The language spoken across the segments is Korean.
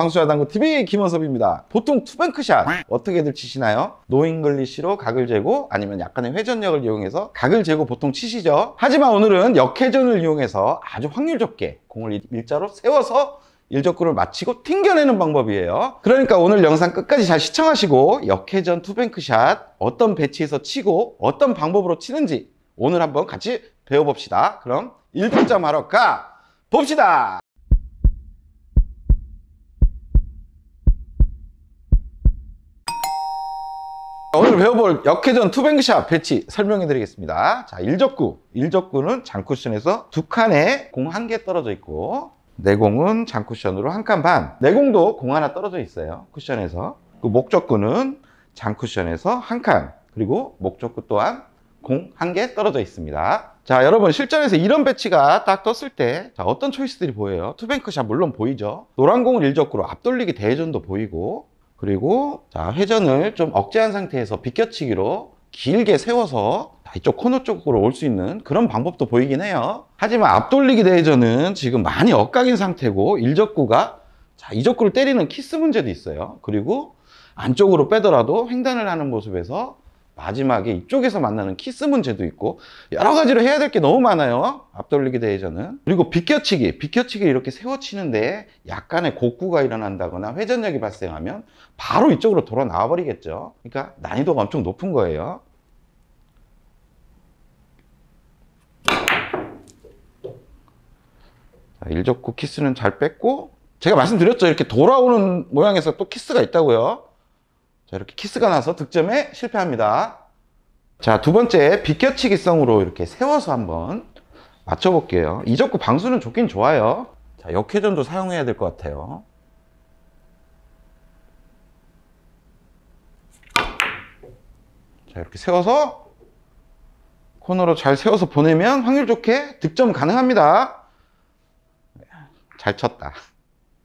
방수야당구 TV 김원섭입니다. 보통 투뱅크샷 네. 어떻게들 치시나요? 노잉글리시로 각을 재고 아니면 약간의 회전력을 이용해서 각을 재고 보통 치시죠. 하지만 오늘은 역회전을 이용해서 아주 확률적게 공을 일자로 세워서 일적구를 마치고 튕겨내는 방법이에요 그러니까 오늘 영상 끝까지 잘 시청하시고 역회전 투뱅크샷 어떤 배치에서 치고 어떤 방법으로 치는지 오늘 한번 같이 배워봅시다 그럼 1분점 하러 가 봅시다 오늘 배워볼 역회전 투뱅샷 배치 설명해 드리겠습니다 자 1접구 1접구는 장쿠션에서 두 칸에 공 한 개 떨어져 있고 내공은 네 장쿠션으로 한 칸반 내공도 네 공 하나 떨어져 있어요 쿠션에서 그 목적구는 장쿠션에서 한 칸 그리고 목적구 또한 공 한 개 떨어져 있습니다 자 여러분 실전에서 이런 배치가 딱 떴을 때 자, 어떤 초이스들이 보여요? 투뱅크샷 물론 보이죠 노란 공은 1적구로 앞돌리기 대회전도 보이고 그리고 자, 회전을 좀 억제한 상태에서 비껴치기로 길게 세워서 이쪽 코너 쪽으로 올 수 있는 그런 방법도 보이긴 해요 하지만 앞돌리기 대회전은 지금 많이 엇각인 상태고 일적구가 자, 이적구를 때리는 키스 문제도 있어요 그리고 안쪽으로 빼더라도 횡단을 하는 모습에서 마지막에 이쪽에서 만나는 키스 문제도 있고 여러 가지로 해야 될 게 너무 많아요 앞돌리기 대회전은 그리고 비켜치기비켜치기 이렇게 세워치는데 약간의 곡구가 일어난다거나 회전력이 발생하면 바로 이쪽으로 돌아 나와 버리겠죠 그러니까 난이도가 엄청 높은 거예요 일접구 키스는 잘 뺐고 제가 말씀드렸죠 이렇게 돌아오는 모양에서 또 키스가 있다고요 자, 이렇게 키스가 나서 득점에 실패합니다. 자, 두 번째 비겨치기성으로 이렇게 세워서 한번 맞춰볼게요. 이적구 방수는 좋긴 좋아요. 자, 역회전도 사용해야 될 것 같아요. 자, 이렇게 세워서 코너로 잘 세워서 보내면 확률 좋게 득점 가능합니다. 네, 잘 쳤다.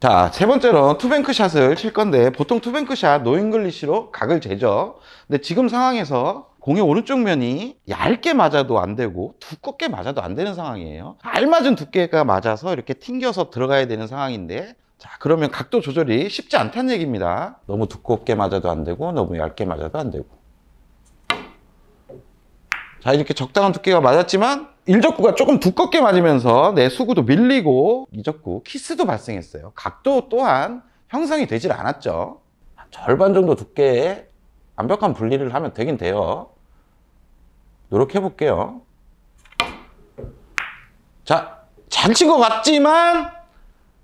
자, 세 번째로 투뱅크 샷을 칠 건데 보통 투뱅크 샷 노잉글리시로 각을 재죠. 근데 지금 상황에서 공의 오른쪽 면이 얇게 맞아도 안 되고 두껍게 맞아도 안 되는 상황이에요. 알맞은 두께가 맞아서 이렇게 튕겨서 들어가야 되는 상황인데 자, 그러면 각도 조절이 쉽지 않다는 얘기입니다. 너무 두껍게 맞아도 안 되고 너무 얇게 맞아도 안 되고 자, 이렇게 적당한 두께가 맞았지만 일적구가 조금 두껍게 맞으면서 내 수구도 밀리고 이적구 키스도 발생했어요. 각도 또한 형성이 되질 않았죠. 절반 정도 두께에 완벽한 분리를 하면 되긴 돼요. 노력해 볼게요. 자, 잘친것 같지만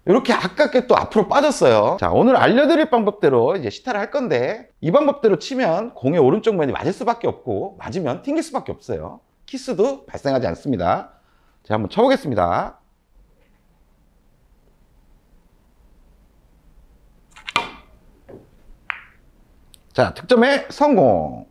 이렇게 아깝게 또 앞으로 빠졌어요. 자, 오늘 알려드릴 방법대로 이제 시타를 할 건데 이 방법대로 치면 공의 오른쪽 면이 맞을 수밖에 없고 맞으면 튕길 수밖에 없어요. 키스도 발생하지 않습니다. 제가 한번 쳐보겠습니다. 자, 득점에 성공!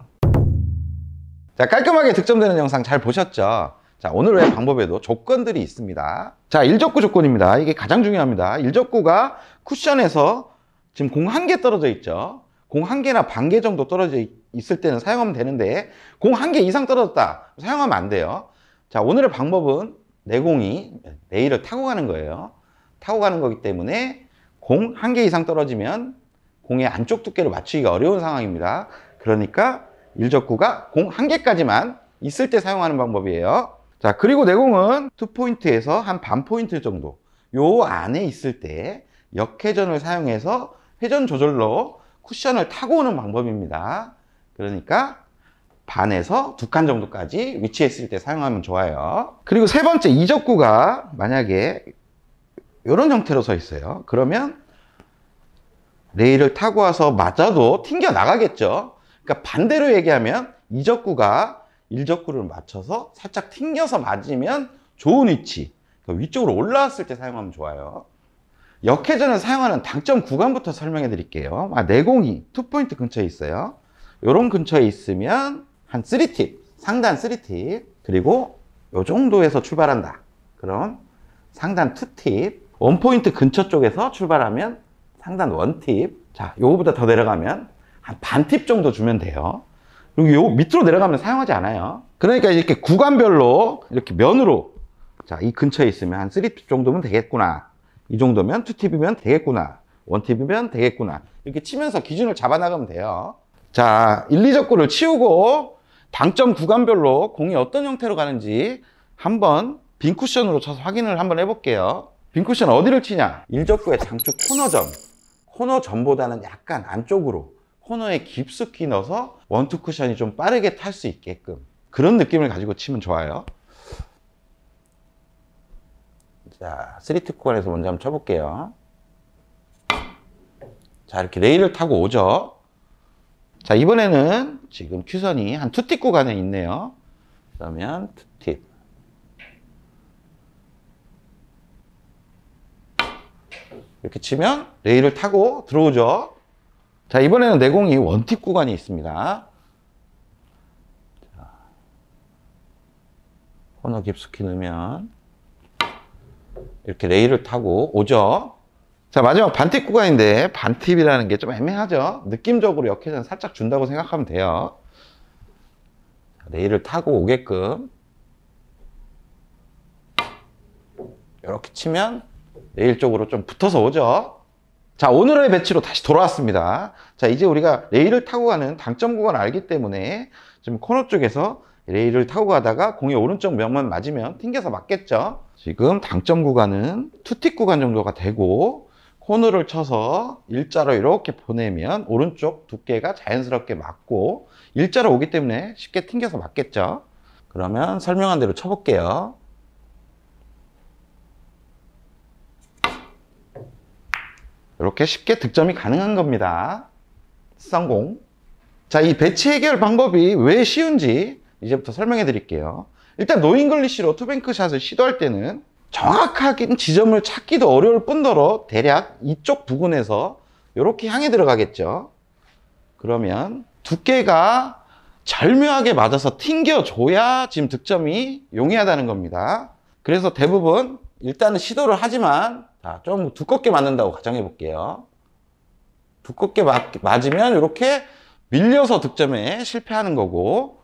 자, 깔끔하게 득점되는 영상 잘 보셨죠? 자, 오늘의 방법에도 조건들이 있습니다. 자, 1적구 조건입니다. 이게 가장 중요합니다. 1적구가 쿠션에서 지금 공 한 개 떨어져 있죠? 공 한 개나 반 개 정도 떨어져 있, 죠 있을 때는 사용하면 되는데 공 한 개 이상 떨어졌다 사용하면 안 돼요 자 오늘의 방법은 내 공이 레일을 타고 가는 거예요 타고 가는 거기 때문에 공 한 개 이상 떨어지면 공의 안쪽 두께를 맞추기가 어려운 상황입니다 그러니까 일적구가 공 한 개까지만 있을 때 사용하는 방법이에요 자 그리고 내공은 투포인트에서 한 반 포인트 정도 요 안에 있을 때 역회전을 사용해서 회전 조절로 쿠션을 타고 오는 방법입니다 그러니까 반에서 두 칸 정도까지 위치했을 때 사용하면 좋아요. 그리고 세 번째 이적구가 만약에 이런 형태로 서 있어요. 그러면 레일을 타고 와서 맞아도 튕겨 나가겠죠. 그러니까 반대로 얘기하면 이적구가 일적구를 맞춰서 살짝 튕겨서 맞으면 좋은 위치 그러니까 위쪽으로 올라왔을 때 사용하면 좋아요 역회전을 사용하는 당점 구간부터 설명해 드릴게요 아, 내공이 네 투포인트 근처에 있어요 요런 근처에 있으면 한 3팁, 상단 3팁, 그리고 요 정도에서 출발한다. 그럼 상단 2팁, 원포인트 근처 쪽에서 출발하면 상단 1팁, 자, 요거보다 더 내려가면 한 반팁 정도 주면 돼요. 그리고 요 밑으로 내려가면 사용하지 않아요. 그러니까 이렇게 구간별로 이렇게 면으로 자, 이 근처에 있으면 한 3팁 정도면 되겠구나. 이 정도면 2팁이면 되겠구나. 1팁이면 되겠구나. 이렇게 치면서 기준을 잡아나가면 돼요. 자, 1, 2적구를 치우고 당점 구간별로 공이 어떤 형태로 가는지 한번 빈 쿠션으로 쳐서 확인을 한번 해볼게요. 빈 쿠션 어디를 치냐? 1적구의 장축 코너점. 코너점보다는 약간 안쪽으로 코너에 깊숙이 넣어서 원투 쿠션이 좀 빠르게 탈 수 있게끔 그런 느낌을 가지고 치면 좋아요. 자, 3리트 구간에서 먼저 한번 쳐볼게요. 자, 이렇게 레일을 타고 오죠. 자, 이번에는 지금 큐선이 한투팁 구간에 있네요. 그러면 투 팁. 이렇게 치면 레일을 타고 들어오죠. 자, 이번에는 내공이 원팁 구간이 있습니다. 코너 깊숙이 넣으면 이렇게 레일을 타고 오죠. 자 마지막 반팁 구간인데 반팁이라는 게 좀 애매하죠 느낌적으로 역회전 살짝 준다고 생각하면 돼요 레일을 타고 오게끔 이렇게 치면 레일 쪽으로 좀 붙어서 오죠 자 오늘의 배치로 다시 돌아왔습니다 자 이제 우리가 레일을 타고 가는 당점 구간 알기 때문에 지금 코너 쪽에서 레일을 타고 가다가 공이 오른쪽 면만 맞으면 튕겨서 맞겠죠 지금 당점 구간은 투팁 구간 정도가 되고 코너를 쳐서 일자로 이렇게 보내면 오른쪽 두께가 자연스럽게 맞고 일자로 오기 때문에 쉽게 튕겨서 맞겠죠 그러면 설명한 대로 쳐볼게요 이렇게 쉽게 득점이 가능한 겁니다 성공 자이 배치 해결 방법이 왜 쉬운지 이제부터 설명해 드릴게요 일단 노인글리쉬로 투뱅크샷을 시도할 때는 정확하게 지점을 찾기도 어려울 뿐더러 대략 이쪽 부근에서 이렇게 향해 들어가겠죠. 그러면 두께가 절묘하게 맞아서 튕겨줘야 지금 득점이 용이하다는 겁니다. 그래서 대부분 일단은 시도를 하지만 좀 두껍게 맞는다고 가정해 볼게요. 두껍게 맞, 맞으면 이렇게 밀려서 득점에 실패하는 거고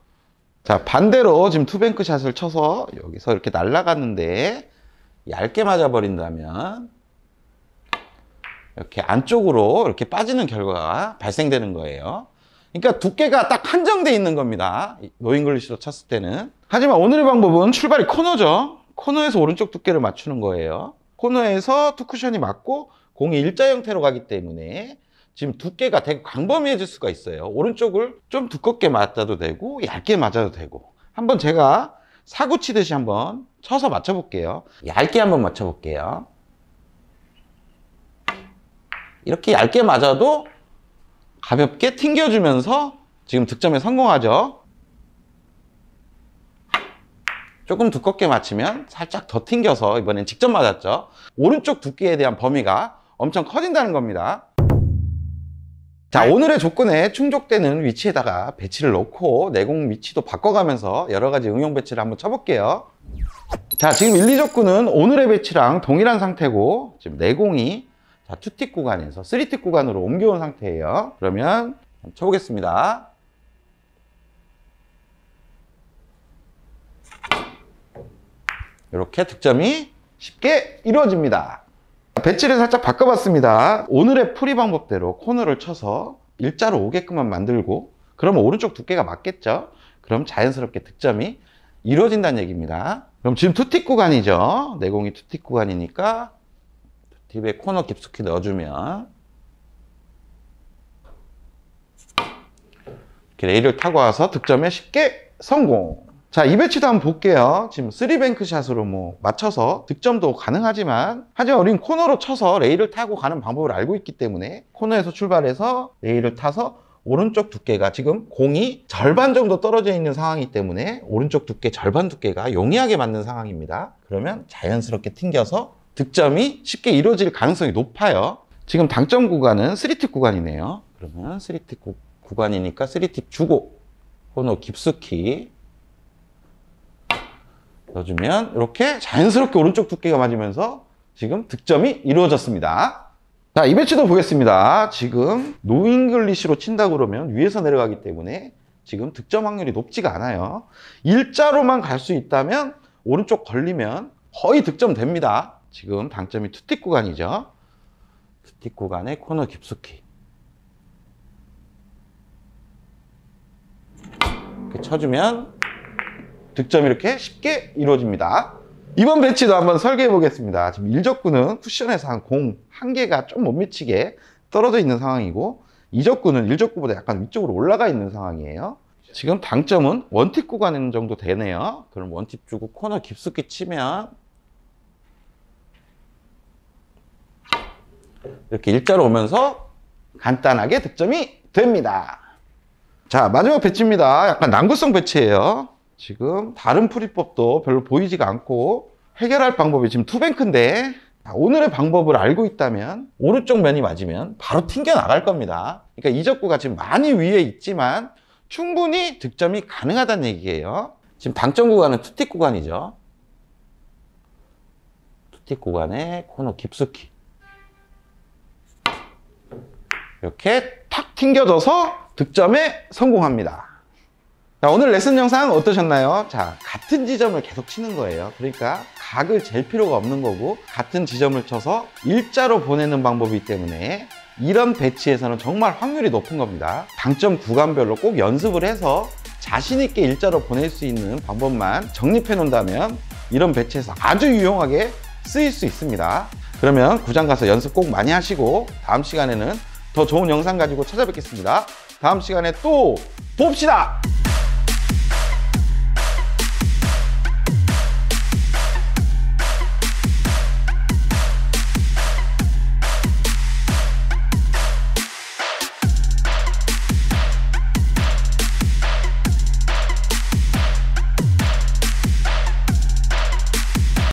자 반대로 지금 투뱅크 샷을 쳐서 여기서 이렇게 날아갔는데 얇게 맞아버린다면 이렇게 안쪽으로 이렇게 빠지는 결과가 발생되는 거예요. 그러니까 두께가 딱 한정돼 있는 겁니다. 노인글리시로 쳤을 때는. 하지만 오늘의 방법은 출발이 코너죠. 코너에서 오른쪽 두께를 맞추는 거예요. 코너에서 투쿠션이 맞고 공이 일자 형태로 가기 때문에 지금 두께가 되게 광범위해질 수가 있어요. 오른쪽을 좀 두껍게 맞아도 되고 얇게 맞아도 되고 한번 제가 사구 치듯이 한번 쳐서 맞춰볼게요. 얇게 한번 맞춰볼게요. 이렇게 얇게 맞아도 가볍게 튕겨주면서 지금 득점에 성공하죠. 조금 두껍게 맞추면 살짝 더 튕겨서 이번엔 직접 맞았죠. 오른쪽 두께에 대한 범위가 엄청 커진다는 겁니다. 자 네. 오늘의 조건에 충족되는 위치에다가 배치를 넣고 내공 위치도 바꿔가면서 여러 가지 응용 배치를 한번 쳐볼게요 자 지금 1, 2조건은 오늘의 배치랑 동일한 상태고 지금 내공이 자, 2틱 구간에서 3틱 구간으로 옮겨온 상태예요 그러면 쳐보겠습니다 이렇게 득점이 쉽게 이루어집니다 배치를 살짝 바꿔봤습니다 오늘의 풀이 방법대로 코너를 쳐서 일자로 오게끔만 만들고 그러면 오른쪽 두께가 맞겠죠 그럼 자연스럽게 득점이 이루어진다는 얘기입니다 그럼 지금 투팁 구간이죠 내공이 투팁 구간이니까 팁에 코너 깊숙이 넣어주면 이렇게 레일을 타고 와서 득점에 쉽게 성공 자, 이 배치도 한번 볼게요. 지금 3뱅크 샷으로 뭐 맞춰서 득점도 가능하지만 하지만 우린 코너로 쳐서 레일을 타고 가는 방법을 알고 있기 때문에 코너에서 출발해서 레일을 타서 오른쪽 두께가 지금 공이 절반 정도 떨어져 있는 상황이기 때문에 오른쪽 두께 절반 두께가 용이하게 맞는 상황입니다. 그러면 자연스럽게 튕겨서 득점이 쉽게 이루어질 가능성이 높아요. 지금 당점 구간은 3팁 구간이네요. 그러면 3팁 구, 간이니까 3팁 주고 코너 깊숙히 넣어주면 이렇게 자연스럽게 오른쪽 두께가 맞으면서 지금 득점이 이루어졌습니다. 자, 이 배치도 보겠습니다. 지금 노잉글리시로 친다 그러면 위에서 내려가기 때문에 지금 득점 확률이 높지가 않아요. 일자로만 갈 수 있다면 오른쪽 걸리면 거의 득점됩니다. 지금 당점이 투틱 구간이죠. 투틱 구간의 코너 깊숙이. 이렇게 쳐주면 득점이 이렇게 쉽게 이루어집니다. 이번 배치도 한번 설계해 보겠습니다. 지금 일적구는 쿠션에서 한 공 한 개가 좀 못 미치게 떨어져 있는 상황이고 이적구는 일적구보다 약간 위쪽으로 올라가 있는 상황이에요. 지금 당점은 원팁 구간 정도 되네요. 그럼 원팁 주고 코너 깊숙이 치면 이렇게 일자로 오면서 간단하게 득점이 됩니다. 자 마지막 배치입니다. 약간 난구성 배치예요. 지금 다른 풀이법도 별로 보이지가 않고 해결할 방법이 지금 투뱅크인데 아, 오늘의 방법을 알고 있다면 오른쪽 면이 맞으면 바로 튕겨나갈 겁니다 그러니까 이적구가 지금 많이 위에 있지만 충분히 득점이 가능하다는 얘기예요 지금 당점 구간은 투틱 구간이죠 투틱 구간에 코너 깊숙이 이렇게 탁 튕겨져서 득점에 성공합니다 자, 오늘 레슨 영상 어떠셨나요? 자, 같은 지점을 계속 치는 거예요. 그러니까 각을 잴 필요가 없는 거고 같은 지점을 쳐서 일자로 보내는 방법이기 때문에 이런 배치에서는 정말 확률이 높은 겁니다. 당점 구간별로 꼭 연습을 해서 자신 있게 일자로 보낼 수 있는 방법만 정립해 놓는다면 이런 배치에서 아주 유용하게 쓰일 수 있습니다. 그러면 구장 가서 연습 꼭 많이 하시고 다음 시간에는 더 좋은 영상 가지고 찾아뵙겠습니다. 다음 시간에 또 봅시다!